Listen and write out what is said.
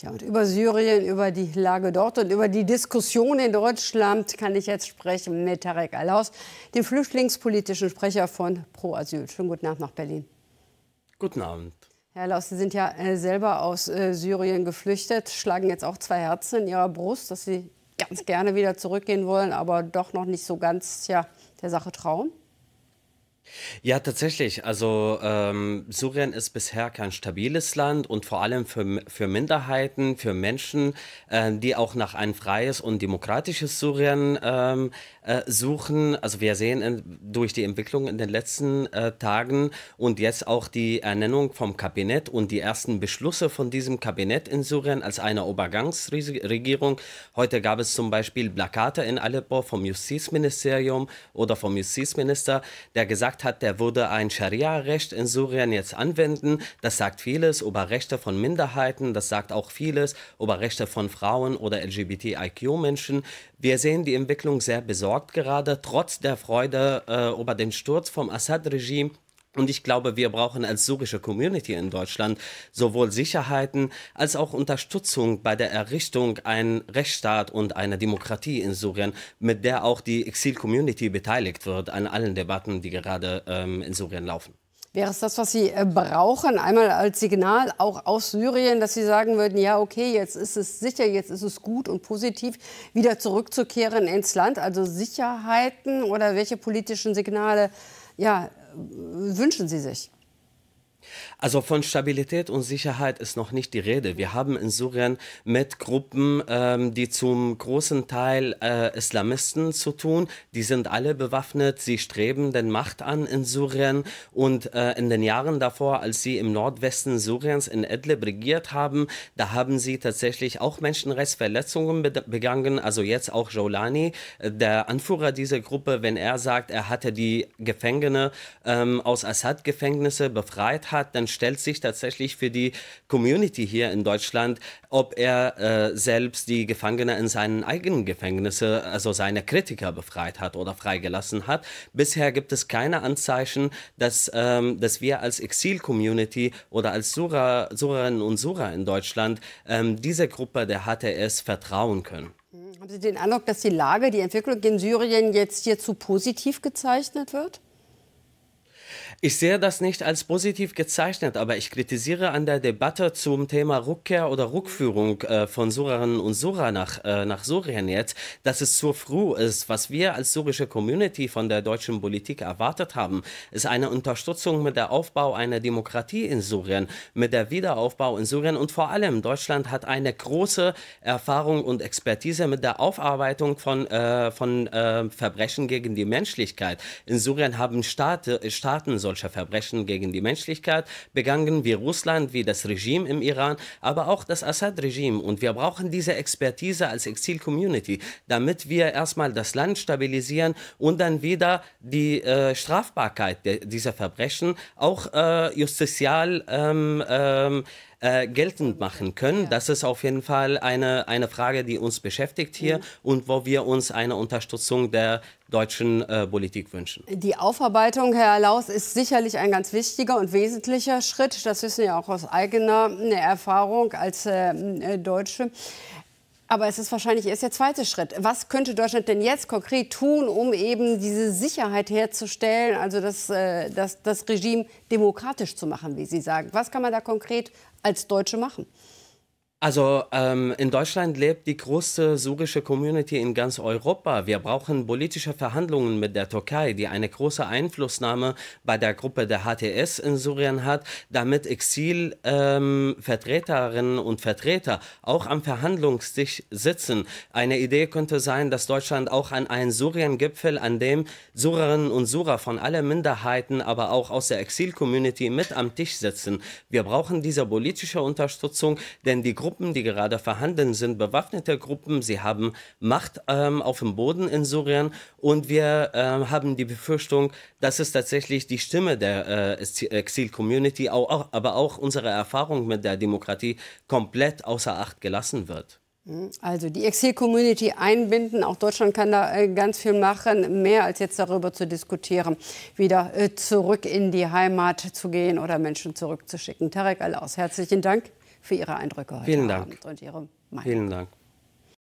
Tja, und über Syrien, über die Lage dort und über die Diskussion in Deutschland kann ich jetzt sprechen mit Tarek Alaus, dem flüchtlingspolitischen Sprecher von Pro Asyl. Schönen guten Abend nach Berlin. Guten Abend. Herr Laus, Sie sind ja äh, selber aus äh, Syrien geflüchtet, schlagen jetzt auch zwei Herzen in Ihrer Brust, dass Sie ganz gerne wieder zurückgehen wollen, aber doch noch nicht so ganz ja, der Sache trauen. Ja, tatsächlich. Also ähm, Syrien ist bisher kein stabiles Land und vor allem für, für Minderheiten, für Menschen, äh, die auch nach ein freies und demokratisches Syrien ähm, äh, suchen. Also wir sehen in, durch die Entwicklung in den letzten äh, Tagen und jetzt auch die Ernennung vom Kabinett und die ersten Beschlüsse von diesem Kabinett in Syrien als einer Übergangsregierung. Heute gab es zum Beispiel Plakate in Aleppo vom Justizministerium oder vom Justizminister, der gesagt gesagt hat, der würde ein Scharia-Recht in Syrien jetzt anwenden. Das sagt vieles über Rechte von Minderheiten, das sagt auch vieles über Rechte von Frauen oder LGBTIQ-Menschen. Wir sehen die Entwicklung sehr besorgt gerade, trotz der Freude äh, über den Sturz vom Assad-Regime und ich glaube, wir brauchen als syrische Community in Deutschland sowohl Sicherheiten als auch Unterstützung bei der Errichtung eines Rechtsstaats und einer Demokratie in Syrien, mit der auch die Exil-Community beteiligt wird an allen Debatten, die gerade ähm, in Syrien laufen. Wäre es das, was Sie äh, brauchen, einmal als Signal auch aus Syrien, dass Sie sagen würden, ja, okay, jetzt ist es sicher, jetzt ist es gut und positiv, wieder zurückzukehren ins Land, also Sicherheiten oder welche politischen Signale ja, wünschen Sie sich? Also von Stabilität und Sicherheit ist noch nicht die Rede. Wir haben in Syrien mit Gruppen, ähm, die zum großen Teil äh, Islamisten zu tun, die sind alle bewaffnet, sie streben den Macht an in Syrien und äh, in den Jahren davor, als sie im Nordwesten Syriens in Idlib regiert haben, da haben sie tatsächlich auch Menschenrechtsverletzungen be begangen, also jetzt auch Jolani, äh, der Anführer dieser Gruppe, wenn er sagt, er hatte die Gefangene ähm, aus Assad-Gefängnisse befreit, hat, dann stellt sich tatsächlich für die Community hier in Deutschland, ob er äh, selbst die Gefangene in seinen eigenen Gefängnissen, also seine Kritiker befreit hat oder freigelassen hat. Bisher gibt es keine Anzeichen, dass, ähm, dass wir als Exil-Community oder als Sura, Surerinnen und Surer in Deutschland ähm, dieser Gruppe der HTS vertrauen können. Haben Sie den Eindruck, dass die Lage, die Entwicklung in Syrien jetzt hierzu positiv gezeichnet wird? Ich sehe das nicht als positiv gezeichnet, aber ich kritisiere an der Debatte zum Thema Rückkehr oder Rückführung äh, von Surerinnen und Surer nach, äh, nach Syrien jetzt, dass es zu früh ist. Was wir als syrische Community von der deutschen Politik erwartet haben, ist eine Unterstützung mit der Aufbau einer Demokratie in Syrien, mit der Wiederaufbau in Syrien und vor allem Deutschland hat eine große Erfahrung und Expertise mit der Aufarbeitung von, äh, von äh, Verbrechen gegen die Menschlichkeit. In Syrien haben Staate, äh, Staaten solche solcher Verbrechen gegen die Menschlichkeit begangen wie Russland, wie das Regime im Iran, aber auch das Assad-Regime. Und wir brauchen diese Expertise als Exil-Community, damit wir erstmal das Land stabilisieren und dann wieder die äh, Strafbarkeit dieser Verbrechen auch äh, justizial ähm, ähm, äh, geltend machen können. Das ist auf jeden Fall eine, eine Frage, die uns beschäftigt hier mhm. und wo wir uns eine Unterstützung der deutschen äh, Politik wünschen. Die Aufarbeitung, Herr Laus, ist sicherlich ein ganz wichtiger und wesentlicher Schritt. Das wissen wir auch aus eigener Erfahrung als äh, äh Deutsche. Aber es ist wahrscheinlich erst der zweite Schritt. Was könnte Deutschland denn jetzt konkret tun, um eben diese Sicherheit herzustellen, also das, äh, das, das Regime demokratisch zu machen, wie Sie sagen? Was kann man da konkret als Deutsche machen? Also ähm, in Deutschland lebt die größte syrische Community in ganz Europa. Wir brauchen politische Verhandlungen mit der Türkei, die eine große Einflussnahme bei der Gruppe der HTS in Syrien hat, damit Exilvertreterinnen ähm, und Vertreter auch am Verhandlungstisch sitzen. Eine Idee könnte sein, dass Deutschland auch an einen Syrien-Gipfel, an dem Syrerinnen und Syrer von allen Minderheiten, aber auch aus der Exil-Community mit am Tisch sitzen. Wir brauchen diese politische Unterstützung, denn die Gruppe Gruppen, die gerade vorhanden sind bewaffnete Gruppen. Sie haben Macht ähm, auf dem Boden in Syrien. Und wir ähm, haben die Befürchtung, dass es tatsächlich die Stimme der äh, Exil-Community, aber auch unsere Erfahrung mit der Demokratie komplett außer Acht gelassen wird. Hm, also die Exil-Community einbinden, auch Deutschland kann da äh, ganz viel machen, mehr als jetzt darüber zu diskutieren, wieder äh, zurück in die Heimat zu gehen oder Menschen zurückzuschicken. Tarek al herzlichen Dank für Ihre Eindrücke heute Vielen Dank. Abend und Ihre Meinung. Vielen Dank.